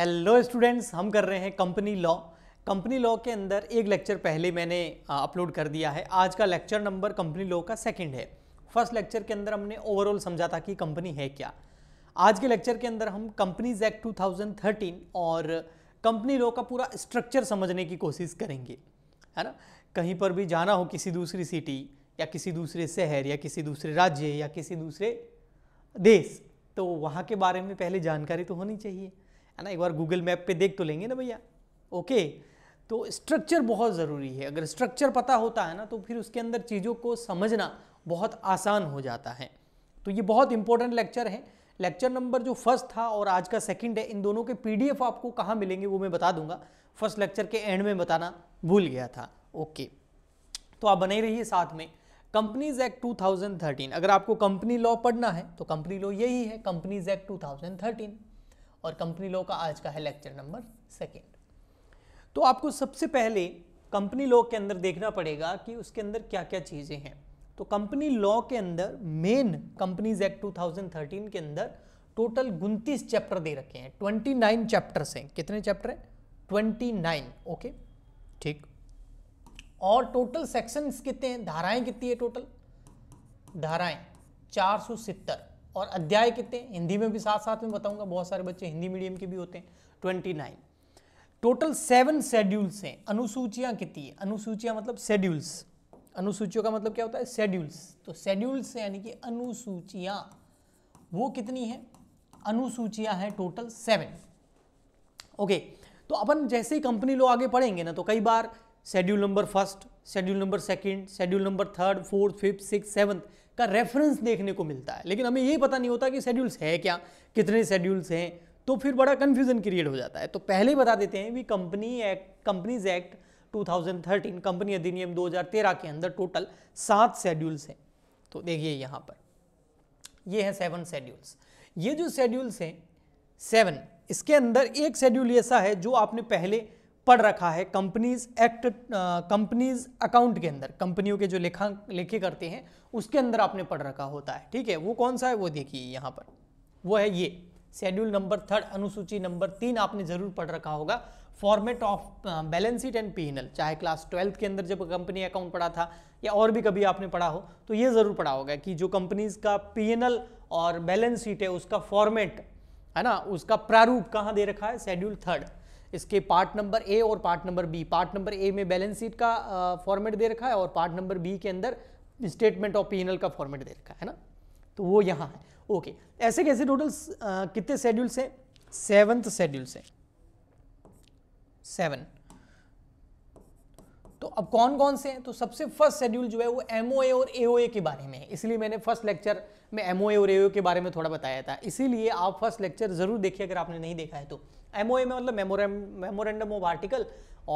hello students हम कर रहे हैं कंपनी लॉ कंपनी लॉ के अंदर एक लेक्चर पहले मैंने अपलोड कर दिया है आज का लेक्चर नंबर कंपनी लॉ का सेकंड है फर्स्ट लेक्चर के अंदर हमने ओवरऑल समझा था कि कंपनी है क्या आज के लेक्चर के अंदर हम कंपनीज एक्ट 2013 और कंपनी लॉ का पूरा स्ट्रक्चर समझने की कोशिश करेंगे है ना कहीं पर भी जाना हो किसी दूसरी सिटी या किसी दूसरे शहर या किसी दूसरे राज्य या किसी दूसरे देश तो वहाँ के बारे में पहले जानकारी तो होनी चाहिए है ना एक बार गूगल मैप पे देख तो लेंगे ना भैया ओके तो स्ट्रक्चर बहुत ज़रूरी है अगर स्ट्रक्चर पता होता है ना तो फिर उसके अंदर चीज़ों को समझना बहुत आसान हो जाता है तो ये बहुत इंपॉर्टेंट लेक्चर है लेक्चर नंबर जो फर्स्ट था और आज का सेकंड है इन दोनों के पीडीएफ आपको कहाँ मिलेंगे वो मैं बता दूंगा फर्स्ट लेक्चर के एंड में बताना भूल गया था ओके तो आप बने रहिए साथ में कंपनीज एक्ट 2013 अगर आपको कंपनी लॉ पढ़ना है तो कंपनी लॉ यही है कंपनीज एक्ट 2013 और कंपनी लॉ का आज का है लेक्चर नंबर सेकेंड तो आपको सबसे पहले कंपनी लॉ के अंदर देखना पड़ेगा कि उसके अंदर क्या क्या चीज़ें हैं तो कंपनी लॉ के अंदर मेन कंपनीज एक्ट 2013 के अंदर टोटल उनतीस चैप्टर दे रखे हैं 29 चैप्टर्स हैं कितने चैप्टर हैं 29 ओके ठीक और टोटल सेक्शंस कितने हैं धाराएं कितनी है टोटल धाराएं चार सौ और अध्याय कितने हिंदी में भी साथ साथ में बताऊंगा बहुत सारे बच्चे हिंदी मीडियम के भी होते हैं twenty nine total seven schedules हैं अनुसूचियाँ कितनी है अनुसूचियाँ मतलब शेड्यूल्स अनुसूचियों का मतलब क्या होता है शेड्यूल्स तो शेड्यूल्स यानी कि अनुसूचियाँ वो कितनी है अनुसूचियाँ हैं टोटल सेवन ओके तो अपन जैसे ही कंपनी लोग आगे पढ़ेंगे ना तो कई बार schedule number first schedule number second, schedule number third fourth fifth six seventh का रेफरेंस देखने को मिलता है लेकिन हमें ये पता नहीं होता कि शेड्यूल्स है क्या कितने शेड्यूल्स हैं तो फिर बड़ा कन्फ्यूजन क्रिएट हो जाता है तो पहले बता देते हैं कि company act companies act 2013 company अधिनियम 2013 के अंदर टोटल सात शेड्यूल्स हैं तो देखिए यहाँ पर ये हैं सेवन शेड्यूल्स ये जो शेड्यूल्स हैं सेवन इसके अंदर एक शेड्यूल ऐसा है जो आपने पहले पढ़ रखा है कंपनीज एक्ट कंपनीज अकाउंट के अंदर कंपनियों के जो लेखा लेखे करते हैं उसके अंदर आपने पढ़ रखा होता है ठीक है वो कौन सा है वो देखिए यहाँ पर वो है ये शेड्यूल नंबर थर्ड अनुसूची नंबर तीन आपने जरूर पढ़ रखा होगा format of balance sheet and PNL चाहे क्लास ट्वेल्थ के अंदर जब कंपनी अकाउंट पढ़ा था या और भी कभी आपने पढ़ा हो तो ये ज़रूर पढ़ा होगा कि जो कंपनीज का पीएनएल और बैलेंस शीट है उसका फॉर्मेट है ना उसका प्रारूप कहाँ दे रखा है शेड्यूल थर्ड इसके पार्ट नंबर ए और part number B part number A में बैलेंस शीट का फॉर्मेट दे रखा है और पार्ट नंबर बी के अंदर स्टेटमेंट ऑफ पीनल का फॉर्मेट दे रखा है ना तो वो यहाँ है ओके ऐसे कैसे टोटल कितने शेड्यूल्स हैं सेवन्थ शेड्यूल्स हैं सेवन तो अब कौन कौन से हैं तो सबसे फर्स्ट शेड्यूल जो है वो एमओए और ए के बारे में है इसलिए मैंने फर्स्ट लेक्चर में एमओए और एओए के बारे में थोड़ा बताया था इसीलिए आप फर्स्ट लेक्चर जरूर देखिए अगर आपने नहीं देखा है तो एम ओ ए में मतलब मेमोरेंडम ऑफ आर्टिकल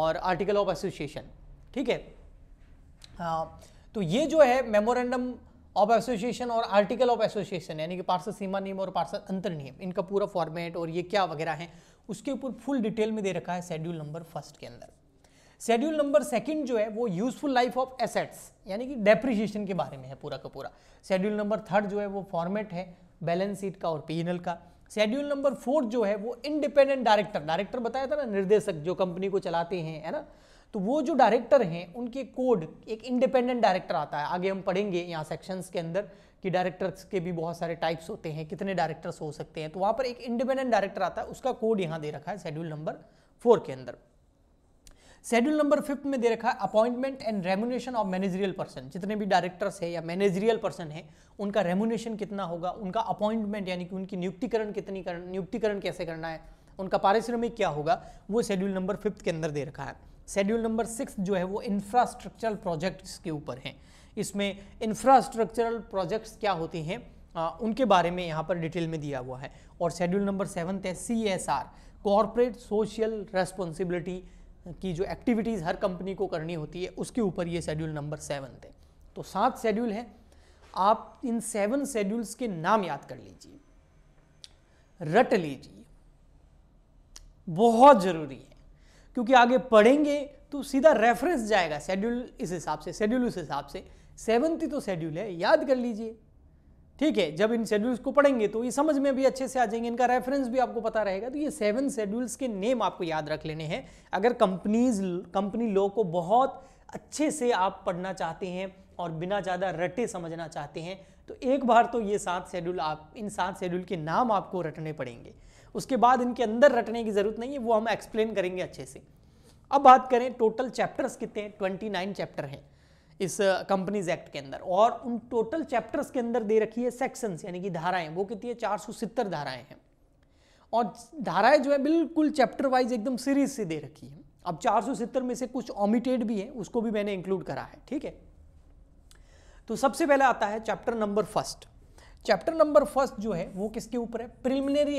और आर्टिकल ऑफ एसोसिएशन ठीक है हाँ, तो ये जो है मेमोरेंडम ऑफ एसोसिएशन और आर्टिकल ऑफ एसोसिएशन यानी कि पार्षद सीमा नियम और पार्षद अंतर नियम इनका पूरा फॉर्मेट और ये क्या वगैरह है उसके ऊपर फुल डिटेल में दे रखा है शेड्यूल नंबर फर्स्ट के अंदर शेड्यूल नंबर सेकंड जो है वो यूजफुल लाइफ ऑफ एसेट्स यानी कि डेप्रिशिएशन के बारे में है पूरा का पूरा शेड्यूल नंबर थर्ड जो है वो फॉर्मेट है बैलेंस शीट का और पी का शेड्यूल नंबर फोर जो है वो इंडिपेंडेंट डायरेक्टर डायरेक्टर बताया था ना निर्देशक जो कंपनी को चलाते हैं है ना तो वो जो डायरेक्टर हैं उनके कोड एक इंडिपेंडेंट डायरेक्टर आता है आगे हम पढ़ेंगे यहाँ सेक्शंस के अंदर कि डायरेक्टर्स के भी बहुत सारे टाइप्स होते हैं कितने डायरेक्टर्स हो सकते हैं तो वहाँ पर एक इंडिपेंडेंट डायरेक्टर आता है उसका कोड यहाँ दे रखा है शेड्यूल नंबर फोर के अंदर शेड्यूल नंबर फिफ्थ में दे रखा है appointment and remuneration of managerial person जितने भी डायरेक्टर्स है या मैनेजरियल पर्सन है उनका रेमुनेशन कितना होगा उनका अपॉइंटमेंट यानी कि उनकी नियुक्तिकरण कितनी कर नियुक्तिकरण कैसे करना है उनका पारिश्रमिक क्या होगा वो शेड्यूल नंबर फिफ्थ के अंदर दे रखा है शेड्यूल नंबर सिक्स जो है वो इंफ्रास्ट्रक्चरल प्रोजेक्ट्स के ऊपर हैं इसमें इंफ्रास्ट्रक्चरल प्रोजेक्ट्स क्या होते हैं उनके बारे में यहाँ पर डिटेल में दिया हुआ है और शेड्यूल नंबर सेवन्थ है C S R corporate social responsibility की जो एक्टिविटीज़ हर कंपनी को करनी होती है उसके ऊपर ये शेड्यूल नंबर सेवन थे तो सात शेड्यूल हैं आप इन सेवन शेड्यूल्स के नाम याद कर लीजिए रट लीजिए बहुत ज़रूरी है क्योंकि आगे पढ़ेंगे तो सीधा रेफरेंस जाएगा शेड्यूल इस हिसाब से शेड्यूल उस हिसाब से सेवन्थ तो शेड्यूल है याद कर लीजिए ठीक है जब इन शेड्यूल्स को पढ़ेंगे तो ये समझ में भी अच्छे से आ जाएंगे इनका रेफरेंस भी आपको पता रहेगा तो ये सेवन शेड्यूल्स के नेम आपको याद रख लेने हैं अगर कंपनीज कंपनी लॉ को बहुत अच्छे से आप पढ़ना चाहते हैं और बिना ज़्यादा रटे समझना चाहते हैं तो एक बार तो ये सात शेड्यूल आप इन सात शेड्यूल के नाम आपको रटने पड़ेंगे उसके बाद इनके अंदर रटने की ज़रूरत नहीं है वो हम एक्सप्लेन करेंगे अच्छे से अब बात करें टोटल चैप्टर्स कितने हैं ट्वेंटी नाइन चैप्टर हैं इस कंपनीज एक्ट के अंदर और उन टोटल चैप्टर्स के अंदर दे रखी है सेक्शंस यानी कि धाराएं वो कितनी है चार सौ सत्तर धाराएं हैं और धाराएं जो है बिल्कुल चैप्टर वाइज एकदम सीरीज से दे रखी है अब चार सौ सत्तर में से कुछ ऑमिटेड भी है उसको भी मैंने इंक्लूड करा है ठीक है तो सबसे पहला आता है chapter number first chapter number first जो है वो किसके ऊपर है प्रिलिमिनरी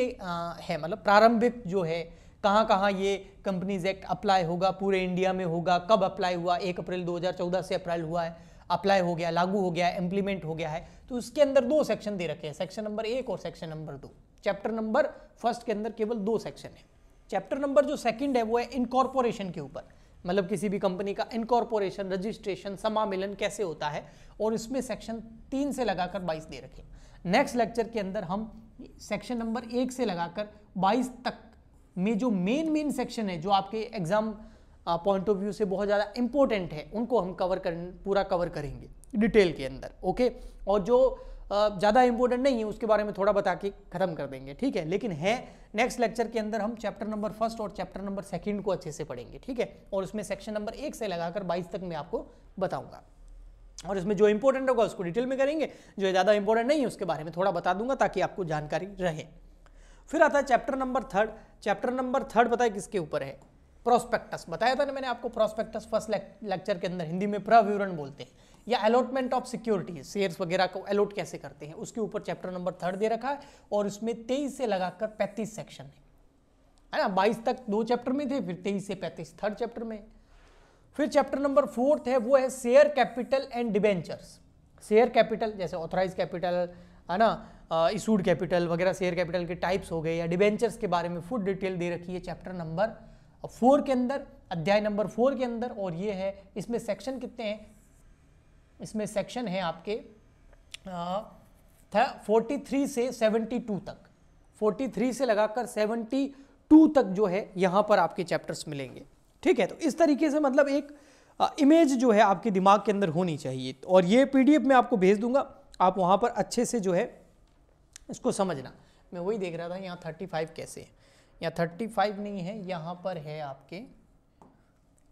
है मतलब प्रारंभिक जो है कहाँ कहाँ ये कंपनीज एक्ट अप्लाई होगा पूरे इंडिया में होगा कब अप्लाई हुआ एक अप्रैल 2014 से अप्रैल हुआ है अप्लाई हो गया लागू हो गया इंप्लीमेंट इम्प्लीमेंट हो गया है तो उसके अंदर दो सेक्शन दे रखे हैं सेक्शन नंबर एक और सेक्शन नंबर दो चैप्टर नंबर फर्स्ट के अंदर केवल दो सेक्शन है चैप्टर नंबर जो सेकेंड है वो है इनकॉर्पोरेशन के ऊपर मतलब किसी भी कंपनी का इनकॉर्पोरेशन रजिस्ट्रेशन समामिलन कैसे होता है और इसमें सेक्शन तीन से लगाकर बाईस दे रखे नेक्स्ट लेक्चर के अंदर हम सेक्शन नंबर एक से लगाकर बाईस तक में जो मेन मेन सेक्शन है जो आपके एग्जाम पॉइंट ऑफ व्यू से बहुत ज़्यादा इंपॉर्टेंट है उनको हम कवर कर पूरा कवर करेंगे डिटेल के अंदर ओके और जो ज़्यादा इंपॉर्टेंट नहीं है उसके बारे में थोड़ा बता के ख़त्म कर देंगे ठीक है लेकिन है नेक्स्ट लेक्चर के अंदर हम चैप्टर नंबर फर्स्ट और चैप्टर नंबर सेकंड को अच्छे से पढ़ेंगे ठीक है और उसमें सेक्शन नंबर एक से लगाकर बाईस तक मैं आपको बताऊंगा और इसमें जो इंपॉर्टेंट होगा उसको डिटेल में करेंगे जो ज़्यादा इंपॉर्टेंट नहीं है उसके बारे में थोड़ा बता दूंगा ताकि आपको जानकारी रहे फिर आता है chapter number third chapter number third बताए किसके ऊपर है प्रोस्पेक्टस बताया था ना मैंने आपको प्रोस्पेक्टस फर्स्ट लेक्चर के अंदर हिंदी में प्रविवरण बोलते हैं या अलॉटमेंट ऑफ सिक्योरिटी शेयर्स वगैरह को अलॉट कैसे करते हैं उसके ऊपर चैप्टर नंबर थर्ड दे रखा है और इसमें तेईस से लगाकर पैंतीस सेक्शन है है ना बाईस तक दो चैप्टर में थे फिर तेईस से पैंतीस थर्ड चैप्टर में फिर चैप्टर नंबर फोर्थ है वो है share capital and debentures share capital जैसे ऑथराइज कैपिटल है ना इशूड कैपिटल वगैरह शेयर कैपिटल के टाइप्स हो गए या डिबेंचर्स के बारे में फुल डिटेल दे रखी है चैप्टर नंबर फोर के अंदर अध्याय नंबर फोर के अंदर और ये है इसमें सेक्शन कितने हैं इसमें सेक्शन है आपके था फोर्टी थ्री से सेवेंटी टू तक फोर्टी थ्री से लगाकर सेवेंटी टू तक जो है यहाँ पर आपके चैप्टर्स मिलेंगे ठीक है तो इस तरीके से मतलब एक इमेज जो है आपके दिमाग के अंदर होनी चाहिए और ये पीडीएफ मैं आपको भेज दूंगा आप वहाँ पर अच्छे से जो है इसको समझना मैं वही देख रहा था यहाँ थर्टी फाइव कैसे है यहाँ थर्टी फाइव नहीं है यहाँ पर है आपके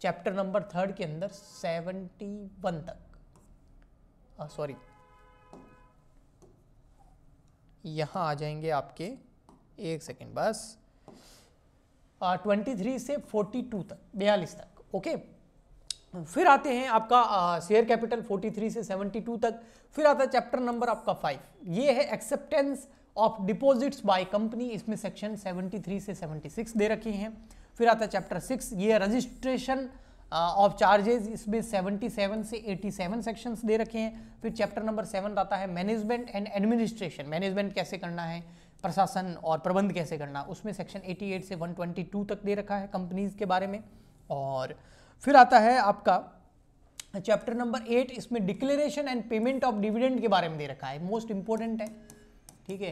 चैप्टर नंबर थर्ड के अंदर सेवेंटी वन तक सॉरी यहाँ आ जाएंगे आपके एक सेकेंड बस ट्वेंटी थ्री से फोर्टी टू तक बयालीस तक ओके फिर आते हैं आपका शेयर कैपिटल 43 से 72 तक फिर आता है चैप्टर नंबर आपका फाइव ये है acceptance of deposits by company इसमें सेक्शन 73 से 76 दे रखे हैं फिर आता है चैप्टर सिक्स ये रजिस्ट्रेशन ऑफ चार्जेज इसमें 77 से 87 सेक्शंस दे रखे हैं फिर चैप्टर नंबर सेवन आता है मैनेजमेंट एंड एडमिनिस्ट्रेशन मैनेजमेंट कैसे करना है प्रशासन और प्रबंध कैसे करना उसमें सेक्शन एटी से वन तक दे रखा है कंपनीज के बारे में और फिर आता है आपका चैप्टर नंबर एट इसमें declaration and payment of dividend के बारे में दे रखा है मोस्ट इंपॉर्टेंट है ठीक है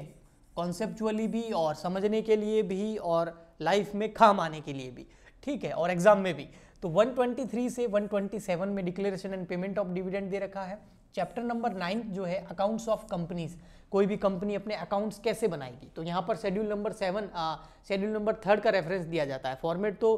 कॉन्सेप्चुअली भी और समझने के लिए भी और लाइफ में काम आने के लिए भी ठीक है और एग्जाम में भी तो 123 से 127 में declaration and payment of dividend दे रखा है चैप्टर नंबर नाइन्थ जो है अकाउंट्स ऑफ कंपनीज कोई भी कंपनी अपने अकाउंट्स कैसे बनाएगी तो यहाँ पर schedule number seven schedule number third का रेफरेंस दिया जाता है फॉर्मेट तो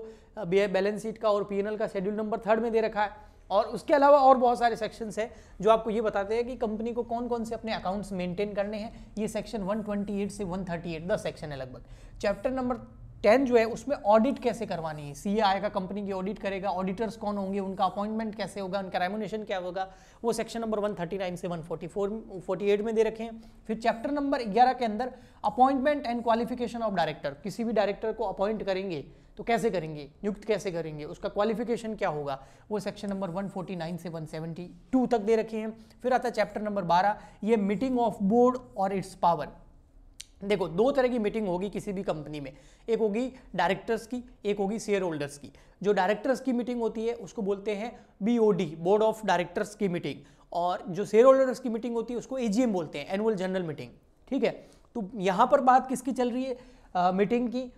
बैलेंस शीट का और पी का शेड्यूल नंबर थर्ड में दे रखा है और उसके अलावा और बहुत सारे सेक्शंस हैं जो आपको ये बताते हैं कि कंपनी को कौन कौन से अपने अकाउंट्स मेंटेन करने हैं ये सेक्शन 128 से 138 दस सेक्शन है लगभग चैप्टर नंबर टेन जो है उसमें ऑडिट कैसे करवानी है सीए आएगा कंपनी की ऑडिट करेगा ऑडिटर्स कौन होंगे उनका अपॉइंटमेंट कैसे होगा उनका रेमोनेशन क्या होगा वो सेक्शन नंबर 139 से 144 48 में दे रखे हैं फिर चैप्टर नंबर 11 के अंदर appointment and qualification of director किसी भी डायरेक्टर को अपॉइंट करेंगे तो कैसे करेंगे नियुक्त कैसे करेंगे उसका क्वालिफिकेशन क्या होगा वो सेक्शन नंबर 149 से 172 तक दे रखे हैं फिर आता है चैप्टर नंबर 12 ये मीटिंग ऑफ बोर्ड और इट्स पावर देखो दो तरह की मीटिंग होगी किसी भी कंपनी में एक होगी डायरेक्टर्स की एक होगी शेयर होल्डर्स की जो डायरेक्टर्स की मीटिंग होती है उसको बोलते हैं बीओडी बोर्ड ऑफ डायरेक्टर्स की मीटिंग और जो शेयर होल्डर्स की मीटिंग होती है उसको एजीएम बोलते हैं एनुअल जनरल मीटिंग ठीक है तो यहाँ पर बात किसकी चल रही है आ, मीटिंग की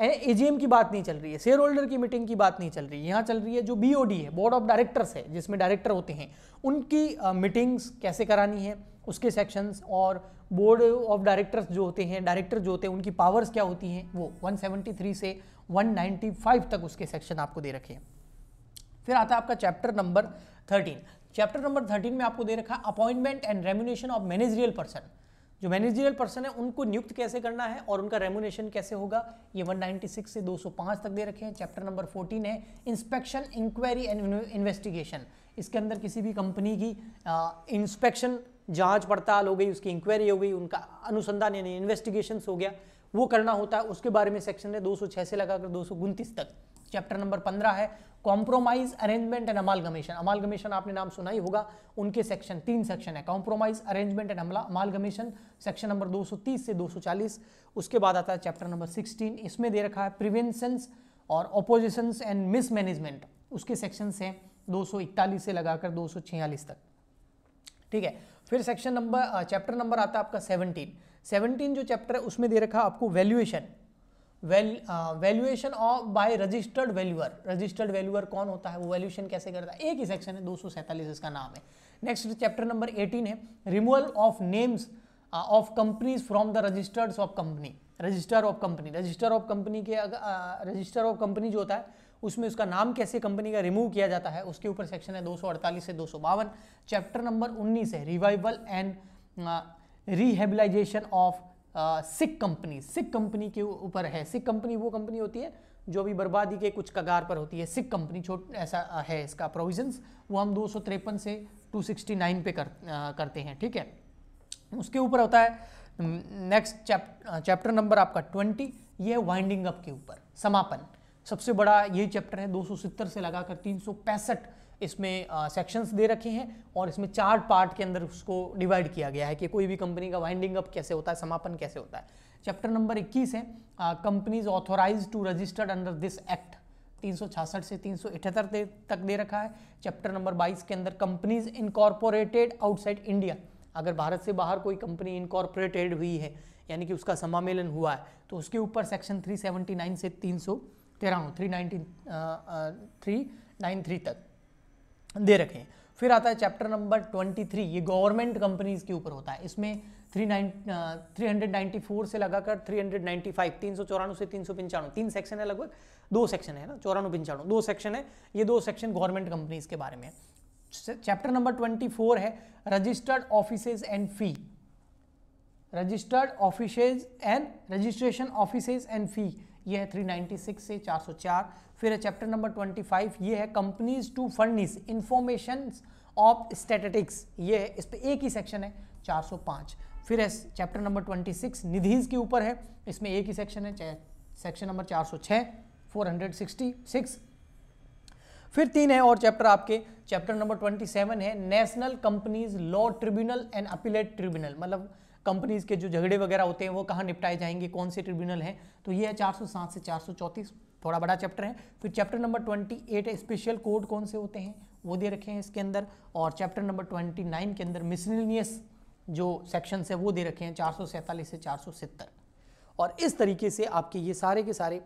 ए जी एम की बात नहीं चल रही है शेयर होल्डर की मीटिंग की बात नहीं चल रही है यहाँ चल रही है जो डी है बोर्ड ऑफ डायरेक्टर्स है जिसमें डायरेक्टर होते हैं उनकी मीटिंग्स कैसे करानी है उसके सेक्शंस और बोर्ड ऑफ डायरेक्टर्स जो होते हैं डायरेक्टर जो होते हैं उनकी पावर्स क्या होती हैं वो 173 से 195 तक उसके सेक्शन आपको दे रखे हैं फिर आता है आपका चैप्टर नंबर 13 चैप्टर नंबर 13 में आपको दे रखा appointment and remuneration of managerial person जो मैनेजरियल पर्सन है उनको नियुक्त कैसे करना है और उनका रेमुनेशन कैसे होगा ये 196 से 205 तक दे रखे हैं चैप्टर नंबर 14 है इंस्पेक्शन इंक्वायरी एंड इन्वेस्टिगेशन इसके अंदर किसी भी कंपनी की इंस्पेक्शन जांच पड़ताल हो गई उसकी इंक्वायरी हो गई उनका अनुसंधान यानी इन्वेस्टिगेशन हो गया वो करना होता है उसके बारे में सेक्शन है दो से लगाकर दो तक चैप्टर नंबर पंद्रह है compromise arrangement and amalgamation amalgamation आपने नाम सुना ही होगा उनके सेक्शन तीन सेक्शन है compromise arrangement and amalgamation section number 230 से 240 उसके बाद आता है चैप्टर नंबर 16 इसमें दे रखा है प्रिवेंशंस और अपोजिशंस एंड मिसमैनेजमेंट उसके सेक्शन से 241 से लगाकर 246 तक ठीक है फिर सेक्शन नंबर चैप्टर नंबर आता है आपका सेवनटीन सेवनटीन जो चैप्टर है उसमें दे रखा आपको वैल्यूएशन वैल valuation of by registered valuer registered valuer कौन होता है वो वैल्यूएशन कैसे करता है एक ही सेक्शन है दो इसका नाम है नेक्स्ट चैप्टर नंबर एटीन है removal of names of companies from the registered of company register of company register of company के अगर रजिस्टर ऑफ कंपनी जो होता है उसमें उसका नाम कैसे कंपनी का रिमूव किया जाता है उसके ऊपर सेक्शन है 248 से दो चैप्टर नंबर 19 है revival and rehabilitation of sick company sick company के ऊपर है सिक कंपनी वो कंपनी होती है जो भी बर्बादी के कुछ कगार पर होती है सिक कंपनी छोट ऐसा uh, है इसका प्रोविजन वो हम दो से टू पे कर आ, uh, करते हैं ठीक है उसके ऊपर होता है नेक्स्ट चैप्टर नंबर आपका 20 ये वाइंडिंग अप के ऊपर समापन सबसे बड़ा ये चैप्टर है दो से लगाकर तीन इसमें सेक्शंस दे रखे हैं और इसमें चार पार्ट के अंदर उसको डिवाइड किया गया है कि कोई भी कंपनी का वाइंडिंग अप कैसे होता है समापन कैसे होता है चैप्टर नंबर 21 है companies authorise to registered under this act 366 से 378 तक दे रखा है चैप्टर नंबर 22 के अंदर कंपनीज इनकॉर्पोरेटेड आउटसाइड इंडिया अगर भारत से बाहर कोई कंपनी इनकॉर्पोरेटेड हुई है यानी कि उसका समामेलन हुआ है तो उसके ऊपर सेक्शन 379 से 300 तेरह three nineteen three nine three तक दे रखें फिर आता है चैप्टर नंबर ट्वेंटी थ्री ये गवर्नमेंट कंपनीज के ऊपर होता है इसमें three nine three hundred ninety four से लगाकर थ्री हंड्रेड नाइन्टी फाइव तीन सौ चौरानु से तीन सौ पंचानवे तीन सेक्शन है लगभग दो सेक्शन है ना चौरानवे पंचानवे दो सेक्शन है ये दो सेक्शन गवर्नमेंट कंपनीज के बारे में चैप्टर नंबर ट्वेंटी फोर है registered offices and fee registered offices and registration offices and fee ये है 396 से 404 फिर है चैप्टर नंबर 25 ये है companies to furnish information of statistics ये है इस पर एक ही सेक्शन है 405 फिर है चैप्टर नंबर 26 निधिज के ऊपर है इसमें एक ही सेक्शन है सेक्शन नंबर 406 466 फिर तीन है और चैप्टर आपके चैप्टर नंबर 27 है national companies law tribunal and appellate tribunal मतलब कंपनीज के जो झगड़े वगैरह होते हैं वो कहाँ निपटाए जाएंगे कौन से ट्रिब्यूनल हैं तो ये है सात से 434 थोड़ा बड़ा चैप्टर है फिर chapter number twenty eight special code कौन से होते हैं वो दे रखे हैं इसके अंदर और चैप्टर नंबर ट्वेंटी नाइन के अंदर मिसलिनियस जो सेक्शंस है वो दे रखे हैं चार से चार और इस तरीके से आपके ये सारे के सारे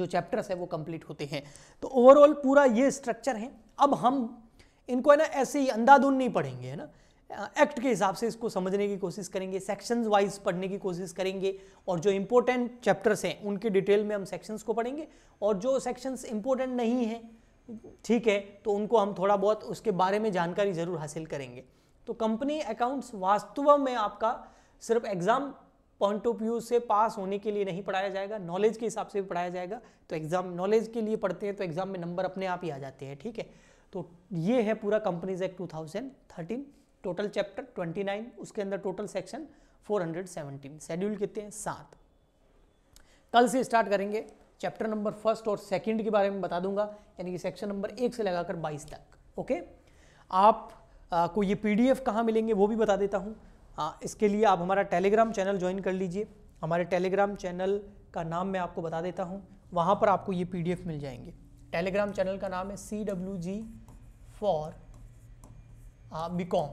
जो चैप्टर्स है वो कंप्लीट होते हैं तो ओवरऑल पूरा ये स्ट्रक्चर है अब हम इनको है ना ऐसे ही अंधाधुन नहीं पढ़ेंगे है ना एक्ट के हिसाब से इसको समझने की कोशिश करेंगे सेक्शंस वाइज पढ़ने की कोशिश करेंगे और जो इम्पोर्टेंट चैप्टर्स हैं उनके डिटेल में हम सेक्शंस को पढ़ेंगे और जो सेक्शंस इम्पोर्टेंट नहीं हैं ठीक है तो उनको हम थोड़ा बहुत उसके बारे में जानकारी ज़रूर हासिल करेंगे तो कंपनी अकाउंट्स वास्तव में आपका सिर्फ एग्ज़ाम पॉइंट ऑफ व्यू से पास होने के लिए नहीं पढ़ाया जाएगा नॉलेज के हिसाब से भी पढ़ाया जाएगा तो एग्ज़ाम नॉलेज के लिए पढ़ते हैं तो एग्ज़ाम में नंबर अपने आप ही आ जाते हैं ठीक है तो ये है पूरा कंपनीज एक्ट 2013 टोटल चैप्टर 29 उसके अंदर टोटल सेक्शन 417 शेड्यूल कितने हैं सात कल से स्टार्ट करेंगे चैप्टर नंबर फर्स्ट और सेकंड के बारे में बता दूंगा यानी कि सेक्शन नंबर एक से लगाकर 22 तक ओके आप आ, को ये पीडीएफ कहाँ मिलेंगे वो भी बता देता हूँ इसके लिए आप हमारा टेलीग्राम चैनल ज्वाइन कर लीजिए हमारे टेलीग्राम चैनल का नाम मैं आपको बता देता हूँ वहाँ पर आपको ये पी मिल जाएंगे टेलीग्राम चैनल का नाम है C W G for B com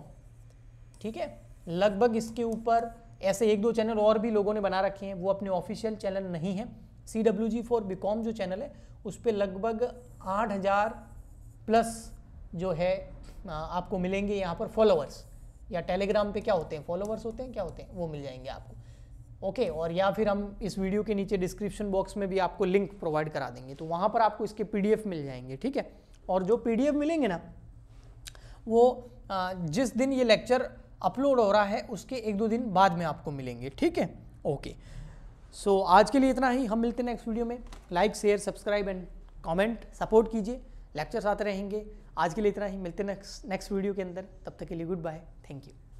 ठीक है लगभग इसके ऊपर ऐसे एक दो चैनल और भी लोगों ने बना रखे हैं वो अपने ऑफिशियल चैनल नहीं है C W G for B com जो चैनल है उस पर लगभग आठ हज़ार प्लस जो है आपको मिलेंगे यहाँ पर फॉलोअर्स या टेलीग्राम पे क्या होते हैं फॉलोअर्स होते हैं क्या होते हैं वो मिल जाएंगे आपको ओके और या फिर हम इस वीडियो के नीचे डिस्क्रिप्शन बॉक्स में भी आपको लिंक प्रोवाइड करा देंगे तो वहाँ पर आपको इसके पी मिल जाएंगे ठीक है और जो पी मिलेंगे ना वो जिस दिन ये लेक्चर अपलोड हो रहा है उसके एक दो दिन बाद में आपको मिलेंगे ठीक है ओके सो आज के लिए इतना ही हम मिलते हैं नेक्स्ट वीडियो में like share subscribe and comment support कीजिए लेक्चर्स आते रहेंगे आज के लिए इतना ही मिलते हैं नेक्स्ट नेक्स्ट वीडियो के अंदर तब तक के लिए गुड बाय थैंक यू